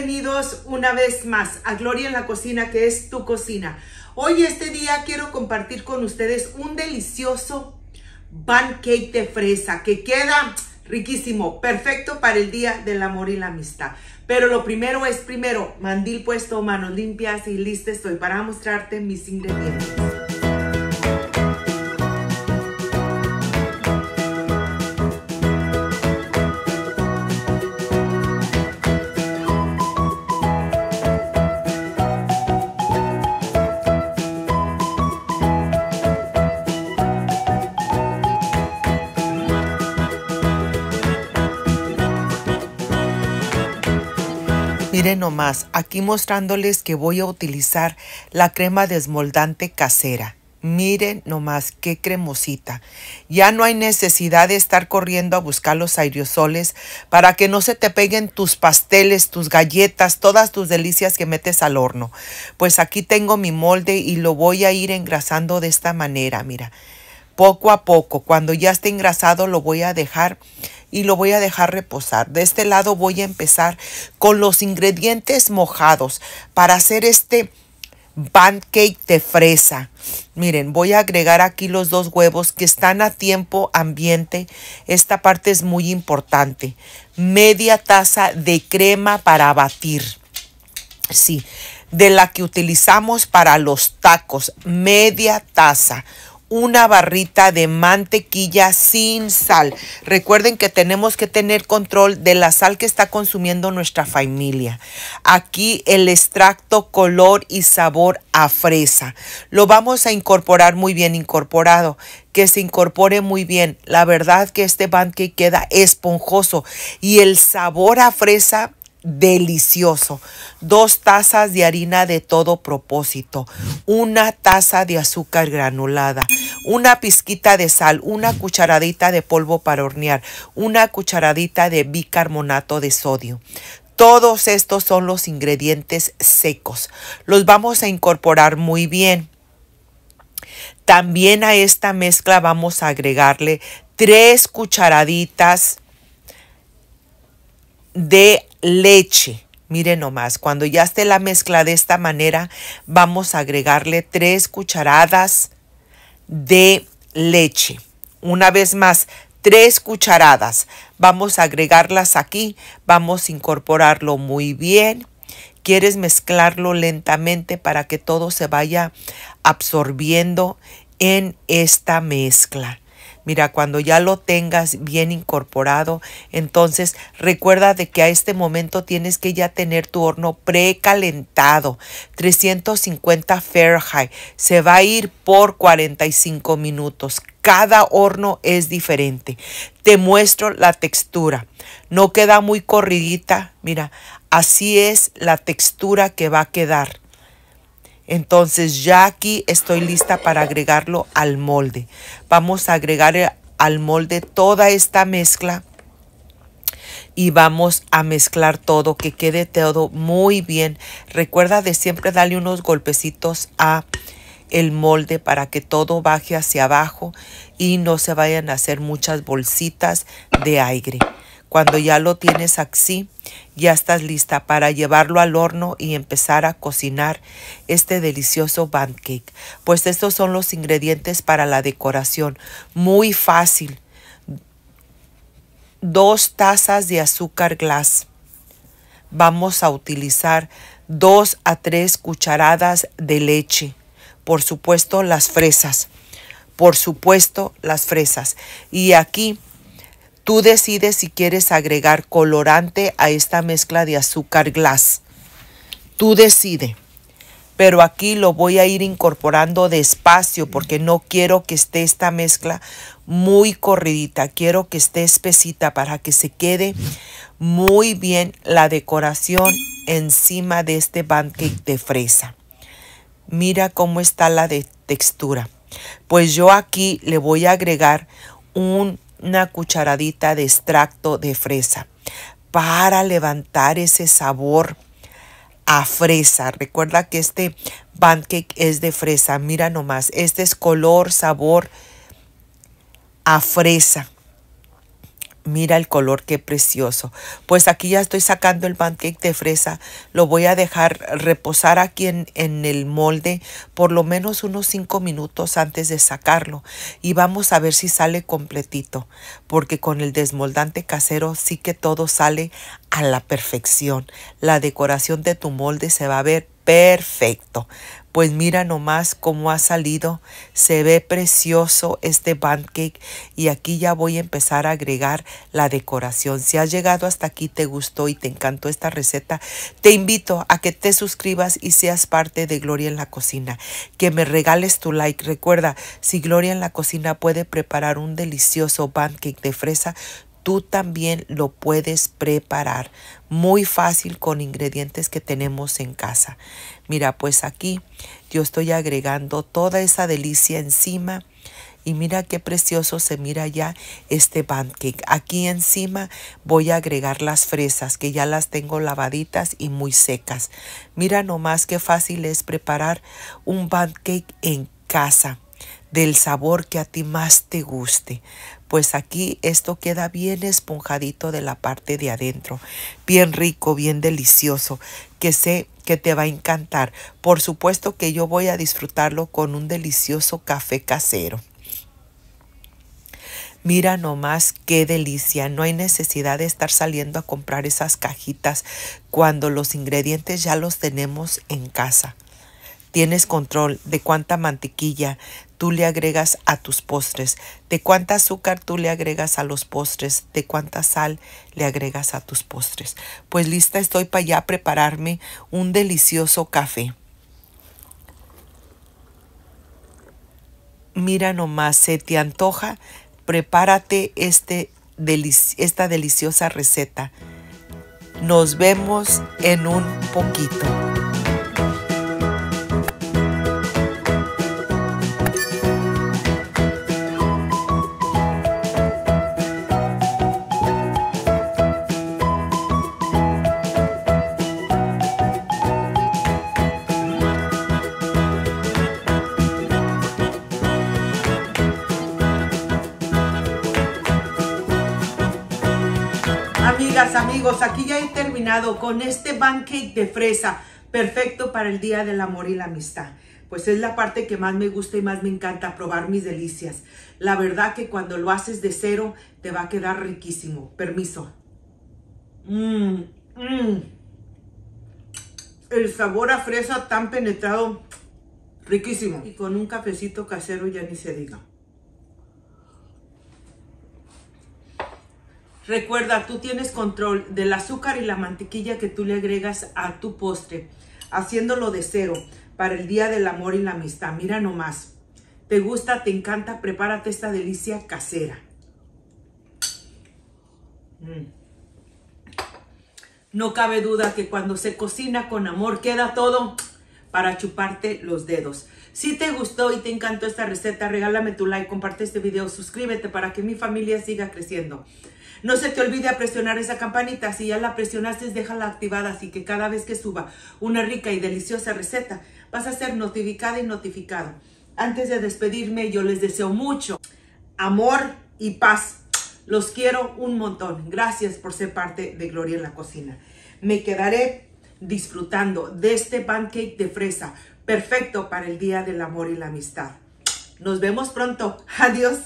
Bienvenidos una vez más a Gloria en la Cocina, que es tu cocina. Hoy este día quiero compartir con ustedes un delicioso pancake de fresa que queda riquísimo, perfecto para el Día del Amor y la Amistad. Pero lo primero es primero, mandil puesto, manos limpias y listas estoy para mostrarte mis ingredientes. Miren nomás, aquí mostrándoles que voy a utilizar la crema desmoldante casera. Miren nomás qué cremosita. Ya no hay necesidad de estar corriendo a buscar los aerosoles para que no se te peguen tus pasteles, tus galletas, todas tus delicias que metes al horno. Pues aquí tengo mi molde y lo voy a ir engrasando de esta manera, mira. Poco a poco, cuando ya esté engrasado lo voy a dejar y lo voy a dejar reposar. De este lado voy a empezar con los ingredientes mojados para hacer este pancake de fresa. Miren, voy a agregar aquí los dos huevos que están a tiempo ambiente. Esta parte es muy importante. Media taza de crema para batir. Sí, de la que utilizamos para los tacos. Media taza una barrita de mantequilla sin sal. Recuerden que tenemos que tener control de la sal que está consumiendo nuestra familia. Aquí el extracto color y sabor a fresa. Lo vamos a incorporar muy bien incorporado, que se incorpore muy bien. La verdad que este pancake queda esponjoso y el sabor a fresa delicioso. Dos tazas de harina de todo propósito, una taza de azúcar granulada, una pizquita de sal, una cucharadita de polvo para hornear, una cucharadita de bicarbonato de sodio. Todos estos son los ingredientes secos. Los vamos a incorporar muy bien. También a esta mezcla vamos a agregarle tres cucharaditas de leche. Miren nomás, cuando ya esté la mezcla de esta manera, vamos a agregarle tres cucharadas de leche. Una vez más, tres cucharadas. Vamos a agregarlas aquí, vamos a incorporarlo muy bien. Quieres mezclarlo lentamente para que todo se vaya absorbiendo en esta mezcla. Mira, cuando ya lo tengas bien incorporado, entonces recuerda de que a este momento tienes que ya tener tu horno precalentado, 350 Fahrenheit. Se va a ir por 45 minutos. Cada horno es diferente. Te muestro la textura. No queda muy corridita. Mira, así es la textura que va a quedar. Entonces ya aquí estoy lista para agregarlo al molde. Vamos a agregar eh, al molde toda esta mezcla y vamos a mezclar todo, que quede todo muy bien. Recuerda de siempre darle unos golpecitos a el molde para que todo baje hacia abajo y no se vayan a hacer muchas bolsitas de aire. Cuando ya lo tienes así, ya estás lista para llevarlo al horno y empezar a cocinar este delicioso pancake. Pues estos son los ingredientes para la decoración. Muy fácil. Dos tazas de azúcar glass. Vamos a utilizar dos a tres cucharadas de leche. Por supuesto, las fresas. Por supuesto, las fresas. Y aquí Tú decides si quieres agregar colorante a esta mezcla de azúcar glass. Tú decides. Pero aquí lo voy a ir incorporando despacio porque no quiero que esté esta mezcla muy corridita. Quiero que esté espesita para que se quede muy bien la decoración encima de este pancake de fresa. Mira cómo está la de textura. Pues yo aquí le voy a agregar un una cucharadita de extracto de fresa para levantar ese sabor a fresa. Recuerda que este pancake es de fresa. Mira nomás, este es color, sabor a fresa. Mira el color, qué precioso. Pues aquí ya estoy sacando el pancake de fresa. Lo voy a dejar reposar aquí en, en el molde por lo menos unos 5 minutos antes de sacarlo. Y vamos a ver si sale completito. Porque con el desmoldante casero sí que todo sale a la perfección. La decoración de tu molde se va a ver perfecto. Pues mira nomás cómo ha salido. Se ve precioso este pancake. Y aquí ya voy a empezar a agregar la decoración. Si has llegado hasta aquí, te gustó y te encantó esta receta, te invito a que te suscribas y seas parte de Gloria en la Cocina. Que me regales tu like. Recuerda, si Gloria en la Cocina puede preparar un delicioso pancake de fresa, tú también lo puedes preparar. Muy fácil con ingredientes que tenemos en casa. Mira, pues aquí yo estoy agregando toda esa delicia encima. Y mira qué precioso se mira ya este pancake. Aquí encima voy a agregar las fresas que ya las tengo lavaditas y muy secas. Mira nomás qué fácil es preparar un pancake en casa del sabor que a ti más te guste. Pues aquí esto queda bien esponjadito de la parte de adentro, bien rico, bien delicioso, que sé que te va a encantar. Por supuesto que yo voy a disfrutarlo con un delicioso café casero. Mira nomás qué delicia, no hay necesidad de estar saliendo a comprar esas cajitas cuando los ingredientes ya los tenemos en casa. Tienes control de cuánta mantequilla tú le agregas a tus postres, de cuánta azúcar tú le agregas a los postres, de cuánta sal le agregas a tus postres. Pues lista estoy para ya prepararme un delicioso café. Mira nomás, se te antoja, prepárate este, esta deliciosa receta. Nos vemos en un poquito. amigos, aquí ya he terminado con este pancake de fresa, perfecto para el Día del Amor y la Amistad. Pues es la parte que más me gusta y más me encanta probar mis delicias. La verdad que cuando lo haces de cero te va a quedar riquísimo. Permiso. Mmm, mmm. El sabor a fresa tan penetrado, riquísimo. Y con un cafecito casero ya ni se diga. Recuerda, tú tienes control del azúcar y la mantequilla que tú le agregas a tu postre, haciéndolo de cero para el Día del Amor y la Amistad. Mira nomás. ¿Te gusta? ¿Te encanta? Prepárate esta delicia casera. Mm. No cabe duda que cuando se cocina con amor queda todo para chuparte los dedos. Si te gustó y te encantó esta receta, regálame tu like, comparte este video, suscríbete para que mi familia siga creciendo. No se te olvide presionar esa campanita. Si ya la presionaste, déjala activada. Así que cada vez que suba una rica y deliciosa receta, vas a ser notificada y notificado. Antes de despedirme, yo les deseo mucho amor y paz. Los quiero un montón. Gracias por ser parte de Gloria en la Cocina. Me quedaré disfrutando de este pancake de fresa, perfecto para el Día del Amor y la Amistad. Nos vemos pronto. Adiós.